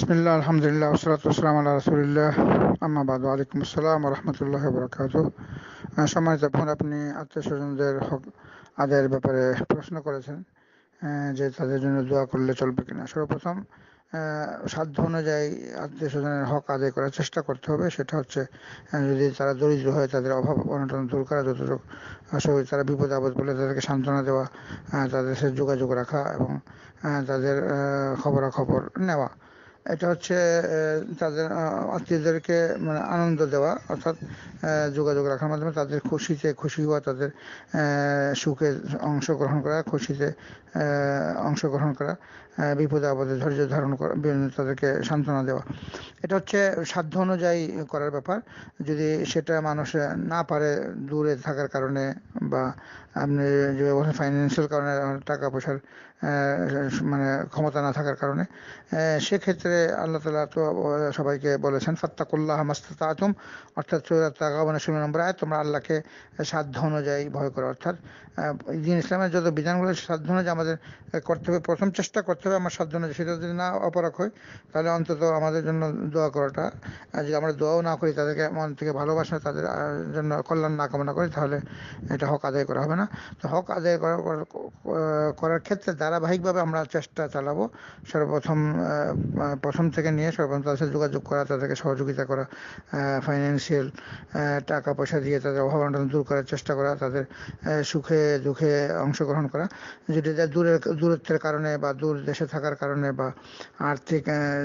বিসমিল্লা আলহামদুলিল্লাহ ওসরাত ওসলাম আল্লাহ রসুলিল্লাহ আমাবাদ আলাইকুম আসসালাম রহমতুল্লাহ বরকাত সময় যখন আপনি আত্মীয় স্বজনদের হক আদায়ের ব্যাপারে প্রশ্ন করেছেন যে তাদের জন্য দোয়া করলে চলবে কিনা সর্বপ্রথম সাধ্য অনুযায়ী আত্মীয় স্বজনের হক আদায় করার চেষ্টা করতে হবে সেটা হচ্ছে যদি তারা দরিদ্র হয় তাদের অভাব অনটন দূর করা যতটুকু সবই তারা বিপদ আপদ বলে তাদেরকে সান্ত্বনা দেওয়া তাদের সাথে যোগাযোগ রাখা এবং তাদের খবরাখবর নেওয়া এটা হচ্ছে তাদের আত্মীয়দেরকে মানে আনন্দ দেওয়া অর্থাৎ যোগাযোগ রাখার মাধ্যমে তাদের খুশিতে খুশি হওয়া তাদের সুখে অংশগ্রহণ করা খুশিতে অংশগ্রহণ করা বিপদে আপদে ধৈর্য ধারণ করা তাদেরকে সান্ত্বনা দেওয়া এটা হচ্ছে সাধ্য অনুযায়ী করার ব্যাপার যদি সেটা মানুষ না পারে দূরে থাকার কারণে বা আপনি যে ব্যবস্থা ফাইন্যান্সিয়াল কারণে টাকা পয়সার মানে ক্ষমতা না থাকার কারণে সেক্ষেত্রে ক্ষেত্রে আল্লাহ তালা তো সবাইকে বলেছেন ফাত্তাকুল্লাহ মাস্তাত আতুম অর্থাৎ চৌরাত তাগাবানের ষোলো নম্বর আয় তোমরা আল্লাহকে সাধ্য অনুযায়ী ভয় করো অর্থাৎ দিন ইসলামের যত বিধানগুলো সাধ্য অনুযায়ী আমাদের করতে হবে প্রথম চেষ্টা করতে হবে আমার সাধ্য অনুযায়ী সেটা যদি না অপরাক হয় তাহলে অন্তত আমাদের জন্য দোয়া করাটা যদি আমরা দোয়াও না করি তাদেরকে মন থেকে ভালোবাসা তাদের জন্য কল্যাণ না কামনা করি তাহলে এটা হক আদায় করা হবে না তো হক আদায় করা করার ক্ষেত্রে ধারাবাহিকভাবে আমরা চেষ্টা চালাবো সর্বপ্রথম প্রথম থেকে নিয়ে সর্বপ্রথম তাদের সাথে যোগাযোগ করা তাদেরকে সহযোগিতা করা ফাইন্যান্সিয়াল টাকা পয়সা দিয়ে তাদের অভাব অনটন দূর করার চেষ্টা করা তাদের সুখে দুঃখে অংশগ্রহণ করা যদি দূরের দূরত্বের কারণে বা দূর দেশে থাকার কারণে বা আর্থিক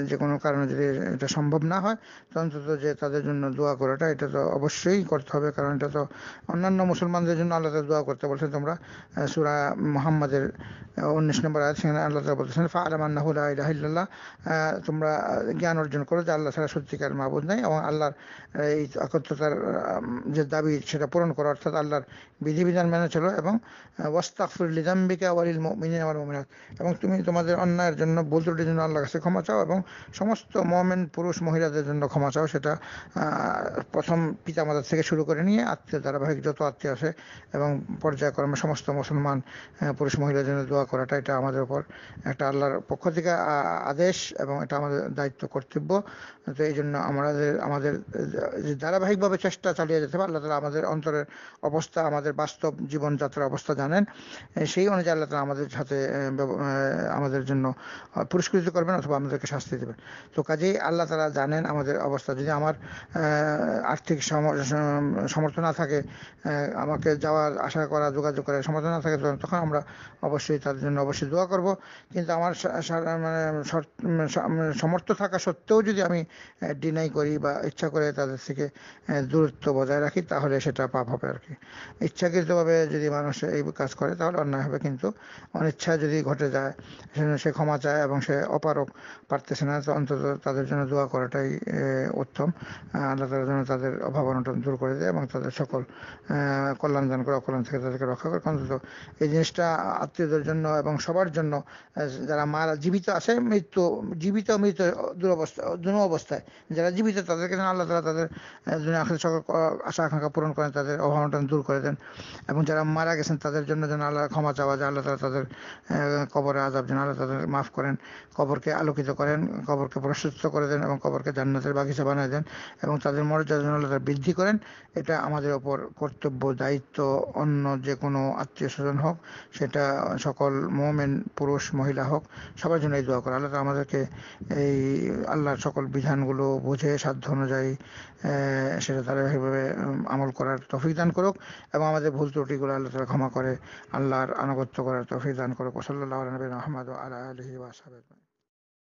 যে কোনো কারণে যদি এটা সম্ভব না হয় তো অন্তত যে তাদের জন্য দোয়া করাটা এটা তো অবশ্যই করতে হবে কারণ এটা তো অন্যান্য মুসলমানদের জন্য আল্লাহ দোয়া করতে বলছেন তোমরা সুরা মোহাম্মদের উনিশ নম্বর আছে সেখানে আল্লাহ বলছেন ফা আলমান্নাহুল্লাহ তোমরা জ্ঞান অর্জন করো যে আল্লাহ ছাড়া সত্যিকার মাহবুদ নাই এবং আল্লাহর এই একত্রতার যে দাবি সেটা পূরণ করো অর্থাৎ আল্লাহর বিধিবিধান মেনে চলো এবং ওয়াস্তাকফুর লিজাম্বিকা ওয়ারিল মিনিন আমার মমিনাত এবং তুমি তোমাদের অন্যায়ের জন্য ভুল ত্রুটির জন্য আল্লাহর কাছে ক্ষমা চাও এবং সমস্ত মমেন পুরুষ মহিলাদের জন্য ক্ষমা চাও সেটা প্রথম পিতামাতার থেকে শুরু করে নিয়ে আত্মীয় ধারাবাহিক যত আত্মীয় আছে এবং পর্যায়ক্রমে সমস্ত মুসলমান পুরুষ মহিলাদের জন্য দোয়া করাটা এটা আমাদের উপর একটা আল্লাহর পক্ষ থেকে আদেশ এবং এটা আমাদের দায়িত্ব কর্তব্য তো এই জন্য আমাদের আমাদের ধারাবাহিকভাবে চেষ্টা চালিয়ে যেতে হবে আল্লাহ তালা আমাদের অন্তরের অবস্থা আমাদের বাস্তব জীবনযাত্রার অবস্থা জানেন সেই অনুযায়ী আল্লাহ তালা আমাদের সাথে আমাদের জন্য পুরস্কৃত করবেন অথবা আমাদেরকে শাস্তি দেবেন তো কাজেই আল্লাহ তালা জানেন আমাদের অবস্থা যদি আমার আর্থিক সমর্থ না থাকে আমাকে যাওয়ার আশা করা যোগাযোগ করার সমর্থ না থাকে তখন আমরা অবশ্যই তাদের জন্য অবশ্যই দোয়া করব কিন্তু আমার মানে মানে সমর্থ থাকা সত্ত্বেও যদি আমি ডিনাই করি বা ইচ্ছা করে তাদের থেকে দূরত্ব বজায় রাখি তাহলে সেটা পাপ হবে আর কি ইচ্ছাকৃতভাবে যদি মানুষ এই কাজ করে তাহলে অন্যায় হবে কিন্তু অনিচ্ছা যদি ঘটে যায় সে ক্ষমা চায় এবং সে অপারক পারতেছে না অন্তত তাদের জন্য দোয়া করাটাই উত্তম আল্লাহ তালার জন্য তাদের অভাব অনটন দূর করে দেয় এবং তাদের সকল কল্যাণ দান করে অকল্যাণ থেকে তাদেরকে রক্ষা করে অন্তত এই জিনিসটা আত্মীয়দের জন্য এবং সবার জন্য যারা মারা জীবিত আছে মৃত্যু জীবিত মৃত দুরবস্থা দুরবস্থায় অবস্থায় যারা জীবিত তাদেরকে যেন আল্লাহ তালা তাদের আখের সকল আশা আকাঙ্ক্ষা পূরণ করেন তাদের অভাবনাটা দূর করে দেন এবং যারা মারা গেছেন তাদের জন্য যেন আল্লাহ ক্ষমা চাওয়া যায় আল্লাহ তালা তাদের কবরে আজাব যেন আল্লাহ তাদের মাফ করেন কবরকে আলোকিত করেন কবরকে প্রশস্ত করে দেন এবং কবরকে জান্নাতের বাগিচা বানিয়ে দেন এবং তাদের মর্যাদা যেন আল্লাহ বৃদ্ধি করেন এটা আমাদের ওপর কর্তব্য দায়িত্ব অন্য যে কোনো আত্মীয় স্বজন হোক সেটা সকল মোমেন পুরুষ মহিলা হোক সবার জন্য এই দোয়া করে আল্লাহ আমাদেরকে এই আল্লাহর সকল বিধানগুলো বুঝে সাধ্য অনুযায়ী সেটা তারা এইভাবে আমল করার তফিক দান করুক এবং আমাদের ভুল ত্রুটিগুলো আল্লাহ তালা ক্ষমা করে আল্লাহর আনুগত্য করার তফিক দান করুক ওসল্লাহ নবীন আহমদ আলা আলহি ওয়াসাবেদ